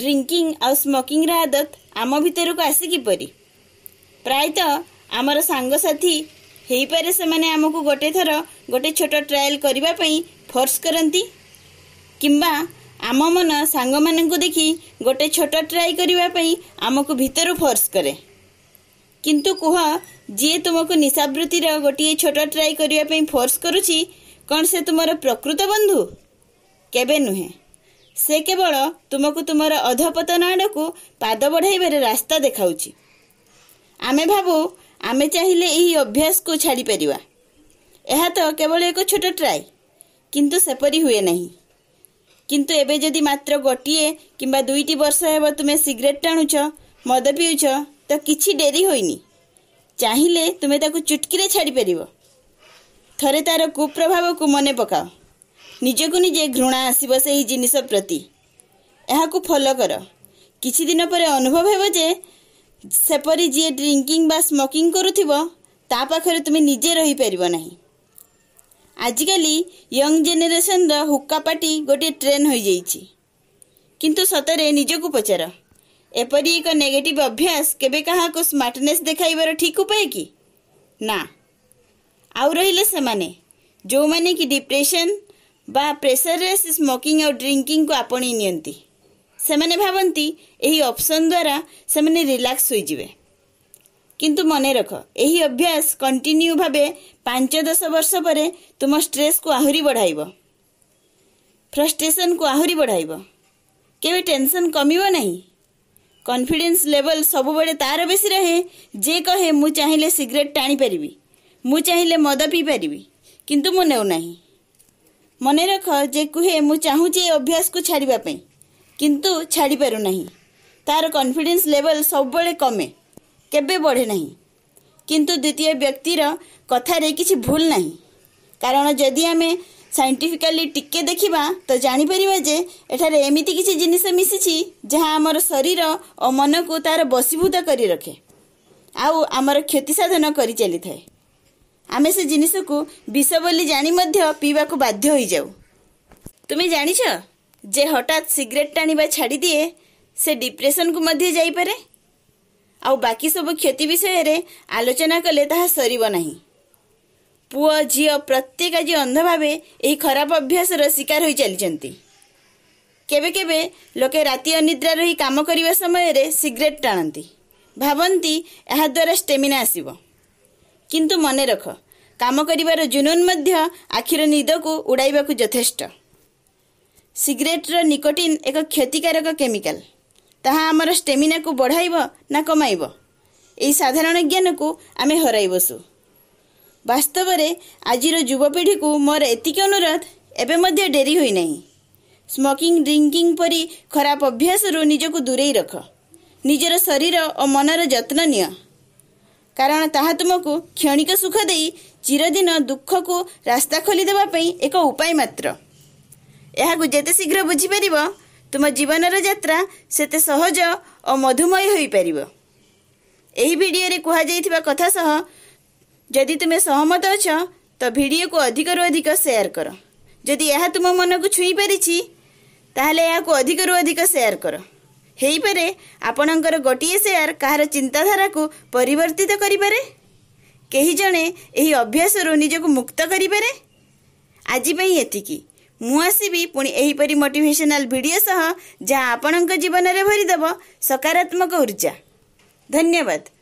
drinking ଆଉ ସ୍ମୋକିଂର ଆଦତ ଆମ ଭିତରକୁ ଆସେ କିପରି ପ୍ରାୟତଃ ଆମର ସାଙ୍ଗସାଥି ହେଇପାରେ ସେମାନେ ଆମକୁ ଗୋଟେ ଥର ଗୋଟେ ଛୋଟ ଟ୍ରାଏଲ କରିବା ପାଇଁ ଫୋର୍ସ କରନ୍ତି କିମ୍ବା ଆମ ମନ ସାଙ୍ଗମାନଙ୍କୁ ଦେଖି ଗୋଟେ ଛୋଟ ଟ୍ରାଏ କରିବା ପାଇଁ ଆମକୁ ଭିତରୁ ଫୋର୍ସ କରେ କିନ୍ତୁ କୁହ ଯିଏ ତୁମକୁ ନିଶାବୃତ୍ତିର ଗୋଟିଏ ଛୋଟ ଟ୍ରାଏ କରିବା ପାଇଁ ଫୋର୍ସ କରୁଛି କ'ଣ ସେ ତୁମର ପ୍ରକୃତ ବନ୍ଧୁ କେବେ ନୁହେଁ ସେ କେବଳ ତୁମକୁ ତୁମର ଅଧପତନ ଆଡ଼କୁ ପାଦ ବଢ଼ାଇବାରେ ରାସ୍ତା ଦେଖାଉଛି ଆମେ ଭାବୁ ଆମେ ଚାହିଁଲେ ଏହି ଅଭ୍ୟାସକୁ ଛାଡ଼ିପାରିବା ଏହା ତ କେବଳ ଏକ ଛୋଟ ଟ୍ରାଏ କିନ୍ତୁ ସେପରି ହୁଏ ନାହିଁ କିନ୍ତୁ ଏବେ ଯଦି ମାତ୍ର ଗୋଟିଏ କିମ୍ବା ଦୁଇଟି ବର୍ଷ ହେବ ତୁମେ ସିଗାରେଟ୍ ଟାଣୁଛ ମଦ ପିଉଛ ତ କିଛି ଡେରି ହୋଇନି ଚାହିଁଲେ ତୁମେ ତାକୁ ଚୁଟକିରେ ଛାଡ଼ିପାରିବ ଥରେ ତା'ର କୁପ୍ରଭାବକୁ ମନେ ପକାଅ ନିଜକୁ ନିଜେ ଘୃଣା ଆସିବ ସେହି ଜିନିଷ ପ୍ରତି ଏହାକୁ ଫଲୋ କର କିଛି ଦିନ ପରେ ଅନୁଭବ ହେବ ଯେ ସେପରି ଯିଏ ଡ୍ରିଙ୍କିଂ ବା ସ୍ମୋକିଂ କରୁଥିବ ତା ପାଖରେ ତୁମେ ନିଜେ ରହିପାରିବ ନାହିଁ ଆଜିକାଲି ୟଙ୍ଗ ଜେନେରେସନର ହୁକା ପାର୍ଟି ଗୋଟିଏ ଟ୍ରେନ୍ ହୋଇଯାଇଛି କିନ୍ତୁ ସତରେ ନିଜକୁ ପଚାର ଏପରି ଏକ ନେଗେଟିଭ ଅଭ୍ୟାସ କେବେ କାହାକୁ ସ୍ମାର୍ଟନେସ୍ ଦେଖାଇବାର ଠିକ୍ ଉପାୟ କି ନା ଆଉ ରହିଲେ ସେମାନେ ଯେଉଁମାନେ କି ଡିପ୍ରେସନ୍ बा एही ऑप्शन द्वारा से माने रिलैक्स यही जिवे किंतु मने मन एही अभ्यास कंटिन्यू भाबे 5 10 वर्ष परे तुम को आहुरी बढाइबो फ्रस्ट्रेशन को आहुरी बढाइब केही टेनसन कमि नै कन्फिडेन्स लेभल सबैबे तार बेसी रहे जे कहे मु चाहिँ सिगरेट परिबी मु चाहिँ मद नेउ नै ମନେ ରଖ ଯେ କୁହେ ମୁଁ ଚାହୁଁଛି ଏ ଅଭ୍ୟାସକୁ ଛାଡ଼ିବା ପାଇଁ କିନ୍ତୁ ଛାଡ଼ିପାରୁନାହିଁ ତା'ର କନଫିଡେନ୍ସ ଲେଭଲ୍ ସବୁବେଳେ କମେ କେବେ ବଢ଼େ ନାହିଁ କିନ୍ତୁ ଦ୍ୱିତୀୟ ବ୍ୟକ୍ତିର କଥାରେ କିଛି ଭୁଲ ନାହିଁ କାରଣ ଯଦି ଆମେ ସାଇଣ୍ଟିଫିକାଲି ଟିକେ ଦେଖିବା ତ ଜାଣିପାରିବା ଯେ ଏଠାରେ ଏମିତି କିଛି ଜିନିଷ ମିଶିଛି ଯାହା ଆମର ଶରୀର ଓ ମନକୁ ତା'ର ବଶୀଭୂତ କରି ରଖେ ଆଉ ଆମର କ୍ଷତି ସାଧନ କରି ଚାଲିଥାଏ ଆମେ ସେ ଜିନିଷକୁ ବିଷ ବୋଲି ଜାଣି ମଧ୍ୟ ପିଇବାକୁ ବାଧ୍ୟ ହୋଇଯାଉ ତୁମେ ଜାଣିଛ ଯେ ହଠାତ୍ ସିଗରେଟ୍ ଟାଣିବା ଛାଡ଼ିଦିଏ ସେ ଡିପ୍ରେସନ୍କୁ ମଧ୍ୟ ଯାଇପାରେ ଆଉ ବାକି ସବୁ କ୍ଷତି ବିଷୟରେ ଆଲୋଚନା କଲେ ତାହା ସରିବ ନାହିଁ ପୁଅ ଝିଅ ପ୍ରତ୍ୟେକ ଆଜି ଅନ୍ଧ ଭାବେ ଏହି ଖରାପ ଅଭ୍ୟାସର ଶିକାର ହୋଇ ଚାଲିଛନ୍ତି କେବେ କେବେ ଲୋକେ ରାତି ଅନିଦ୍ରା ରହି କାମ କରିବା ସମୟରେ ସିଗରେଟ୍ ଟାଣନ୍ତି ଭାବନ୍ତି ଏହାଦ୍ୱାରା ଷ୍ଟେମିନା ଆସିବ କିନ୍ତୁ ମନେ ରଖ କାମ କରିବାର ଜୁନୁନ୍ ମଧ୍ୟ ଆଖିର ନିଦକୁ ଉଡ଼ାଇବାକୁ ଯଥେଷ୍ଟ ସିଗରେଟ୍ର ନିକୋଟିନ୍ ଏକ କ୍ଷତିକାରକ କେମିକାଲ ତାହା ଆମର ଷ୍ଟେମିନାକୁ ବଢ଼ାଇବ ନା କମାଇବ ଏହି ସାଧାରଣ ଜ୍ଞାନକୁ ଆମେ ହରାଇ ବସୁ ବାସ୍ତବରେ ଆଜିର ଯୁବପିଢ଼ିକୁ ମୋର ଏତିକି ଅନୁରୋଧ ଏବେ ମଧ୍ୟ ଡେରି ହୋଇନାହିଁ ସ୍ମୋକିଂ ଡ୍ରିଙ୍କିଂ ପରି ଖରାପ ଅଭ୍ୟାସରୁ ନିଜକୁ ଦୂରେଇ ରଖ ନିଜର ଶରୀର ଓ ମନର ଯତ୍ନ ନିଅ କାରଣ ତାହା ତୁମକୁ କ୍ଷଣିକ ସୁଖ ଦେଇ ଚିରଦିନ ଦୁଃଖକୁ ରାସ୍ତା ଖୋଲିଦେବା ପାଇଁ ଏକ ଉପାୟ ମାତ୍ର ଏହାକୁ ଯେତେ ଶୀଘ୍ର ବୁଝିପାରିବ ତୁମ ଜୀବନର ଯାତ୍ରା ସେତେ ସହଜ ଓ ମଧୁମୟ ହୋଇପାରିବ ଏହି ଭିଡ଼ିଓରେ କୁହାଯାଇଥିବା କଥା ସହ ଯଦି ତୁମେ ସହମତ ଅଛ ତ ଭିଡ଼ିଓକୁ ଅଧିକରୁ ଅଧିକ ସେୟାର କର ଯଦି ଏହା ତୁମ ମନକୁ ଛୁଇଁ ପାରିଛି ତାହେଲେ ଏହାକୁ ଅଧିକରୁ ଅଧିକ ସେୟାର କର ହେଇପାରେ ଆପଣଙ୍କର ଗୋଟିଏ ସେୟାର କାହାର ଚିନ୍ତାଧାରାକୁ ପରିବର୍ତ୍ତିତ କରିପାରେ କେହି ଜଣେ ଏହି ଅଭ୍ୟାସରୁ ନିଜକୁ ମୁକ୍ତ କରିପାରେ ଆଜି ପାଇଁ ଏତିକି ମୁଁ ଆସିବି ପୁଣି ଏହିପରି ମୋଟିଭେସନାଲ୍ ଭିଡ଼ିଓ ସହ ଯାହା ଆପଣଙ୍କ ଜୀବନରେ ଭରିଦେବ ସକାରାତ୍ମକ ଉର୍ଜା ଧନ୍ୟବାଦ